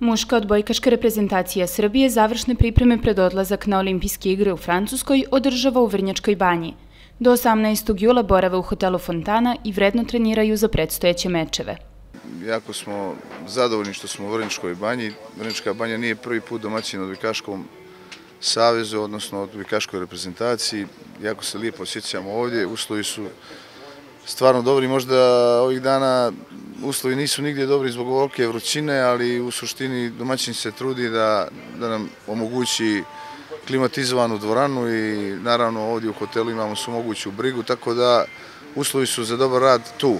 Muška odbojkaška reprezentacija Srbije završne pripreme pred odlazak na olimpijske igre u Francuskoj održava u Vrnjačkoj banji. Do 18. jula borave u hotelu Fontana i vredno treniraju za predstojeće mečeve. Jako smo zadovoljni što smo u Vrnjačkoj banji. Vrnjačka banja nije prvi put domaćin odbojkaškom savezu, odnosno od odbojkaškoj reprezentaciji. Jako se lijepo osjećamo ovdje, uslovi su stvarno dobri. Možda ovih dana uslovi nisu nigdje dobri zbog ovolike vrućine, ali u suštini domaćin se trudi da nam omogući klimatizovanu dvoranu i naravno ovdje u hotelu imamo su moguću brigu, tako da uslovi su za dobar rad tu.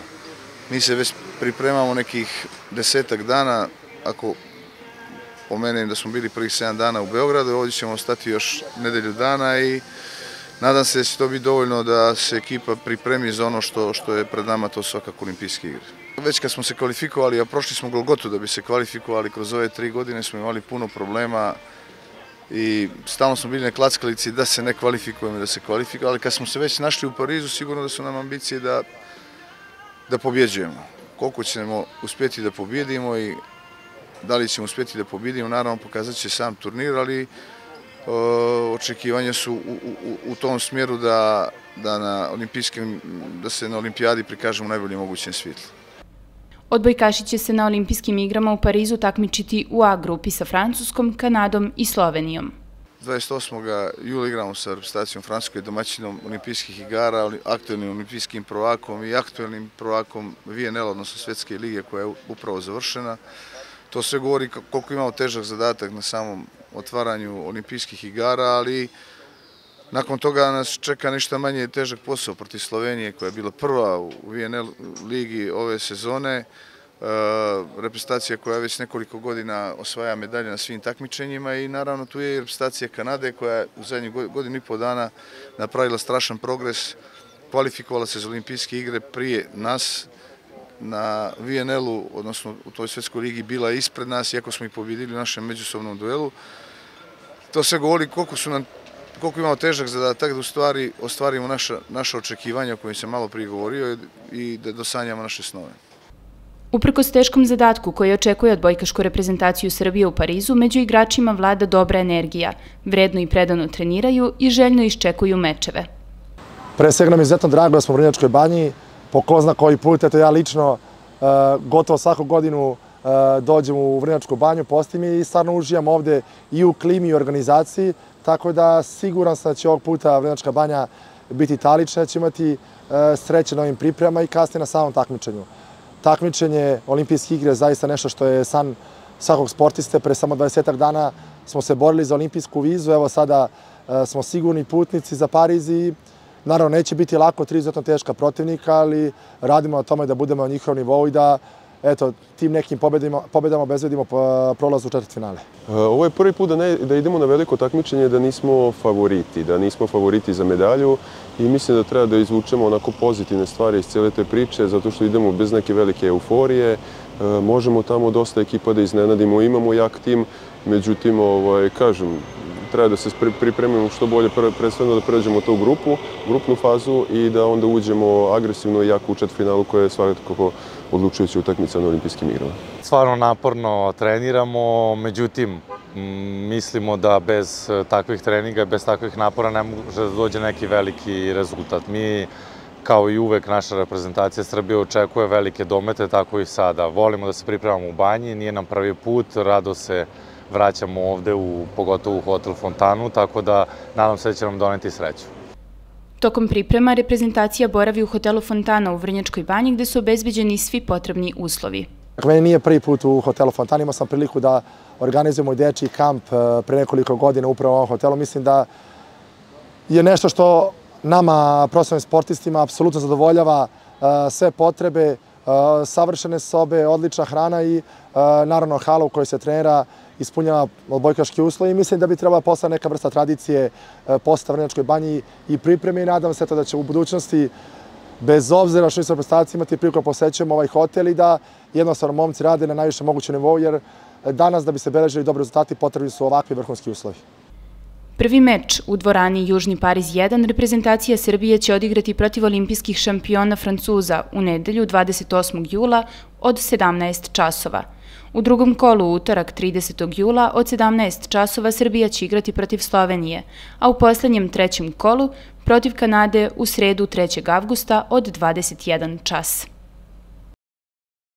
Mi se već pripremamo nekih desetak dana, ako pomenem da smo bili prvih 7 dana u Beogradu, ovdje ćemo ostati još nedelju dana i... Nadam se da će to biti dovoljno da se ekipa pripremi za ono što je pred nama, to svakako olimpijski igre. Već kad smo se kvalifikovali, a prošli smo Golgotu da bi se kvalifikovali, kroz ove tri godine smo imali puno problema i stalno smo bili na klackalici da se ne kvalifikujemo da se kvalifikujemo, ali kad smo se već našli u Parizu, sigurno da su nam ambicije da pobjeđujemo. Koliko ćemo uspjeti da pobjedimo i da li ćemo uspjeti da pobjedimo, naravno pokazat će sam turnir, ali... Eh, očekivanja su u tom smjeru da se na olimpijadi prikažemo u najboljim mogućem svijetlu. Odbojkaši će se na olimpijskim igrama u Parizu takmičiti u A grupi sa Francuskom, Kanadom i Slovenijom. 28. jula igramo sa reprezentacijom Francuskoj domaćinom olimpijskih igara, aktuelnim olimpijskim provakom i aktuelnim provakom VNL, odnosno svjetske lige koja je upravo završena. To sve govori koliko imamo težak zadatak na samom otvaranju olimpijskih igara, ali nakon toga nas čeka ništa manje težak posao proti Slovenije koja je bila prva u VNL ligi ove sezone. E, reprezentacija koja već nekoliko godina osvaja medalje na svim takmičenjima i naravno tu je i reprezentacija Kanade koja je u zadnjih godinu i pol dana napravila strašan progres, kvalifikovala se za olimpijske igre prije nas na VNL-u, odnosno u toj svjetskoj ligi bila ispred nas, iako smo i pobjedili u našem međusobnom duelu. To sve govori koliko su nam koliko imamo težak zadatak da u stvari ostvarimo naše očekivanja o kojim se malo prije govorio i da dosanjamo naše snove. Uprko s teškom zadatku koji očekuje od bojkašku reprezentaciju Srbije u Parizu, među igračima vlada dobra energija. Vredno i predano treniraju i željno iščekuju mečeve. Pre svega nam je izvjetno drago da smo u Vrnjačkoj banji, po ko zna koji put, eto ja lično e, gotovo svaku godinu E, dođem u Vrnjačku banju, postim i stvarno užijam ovde i u klimi i organizaciji, tako da siguran sam da će ovog puta Vrnjačka banja biti talična, da će imati e, sreće na ovim pripremama i kasnije na samom takmičenju. Takmičenje olimpijskih igre je zaista nešto što je san svakog sportiste. Pre samo 20-ak dana smo se borili za olimpijsku vizu, evo sada e, smo sigurni putnici za Pariz i naravno neće biti lako, tri izuzetno teška protivnika, ali radimo na tome da budemo na njihov nivou i da eto, tim nekim pobedima, pobedama obezvedimo pa, prolaz u četvrt finale. E, ovo je prvi put da, da idemo na veliko takmičenje da nismo favoriti, da nismo favoriti za medalju i mislim da treba da izvučemo onako pozitivne stvari iz cijele te priče zato što idemo bez neke velike euforije, e, možemo tamo dosta ekipa da iznenadimo, imamo jak tim, međutim, ovaj, kažem, treba da se pripremimo što bolje, predstavno da pređemo u tu grupu, grupnu fazu i da onda uđemo agresivno i jako u četvrfinalu koja je svakako odlučujući utakmica na olimpijskim igrama. Stvarno naporno treniramo, međutim, mislimo da bez eh, takvih treninga, bez takvih napora ne može da dođe neki veliki rezultat. Mi, kao i uvek naša reprezentacija Srbije, očekuje velike domete, tako i sada. Volimo da se pripremamo u banji, nije nam prvi put, rado se pripremamo vraćamo ovde, pogotovo u Hotel Fontanu, tako da nadam se da će nam doneti sreću. Tokom priprema reprezentacija boravi u Hotelu Fontana u Vrnjačkoj banji gde su obezbeđeni svi potrebni uslovi. Meni nije prvi put u Hotelu Fontana, imao sam priliku da organizujemo dječji kamp e, pre nekoliko godina upravo u ovom hotelu. Mislim da je nešto što nama, profesionalnim sportistima, apsolutno zadovoljava e, sve potrebe, e, savršene sobe, odlična hrana i naravno hala u kojoj se trenira ispunjava odbojkaški i Mislim da bi trebala postati neka vrsta tradicije e, posta Vrnjačkoj banji i pripreme i nadam se da će u budućnosti bez obzira što nisam predstavljati imati priliku da posećujemo ovaj hotel i da jednostavno momci rade na najviše moguće nivou jer danas da bi se beležili dobri rezultati potrebni su ovakvi vrhunski uslovi. Prvi meč u dvorani Južni Pariz 1 reprezentacija Srbije će odigrati protiv olimpijskih šampiona Francuza u nedelju 28. jula od 17 časova. U drugom kolu utorak 30. jula od 17 časova Srbija će igrati protiv Slovenije, a u posljednjem trećem kolu protiv Kanade u sredu 3. avgusta od 21 čas.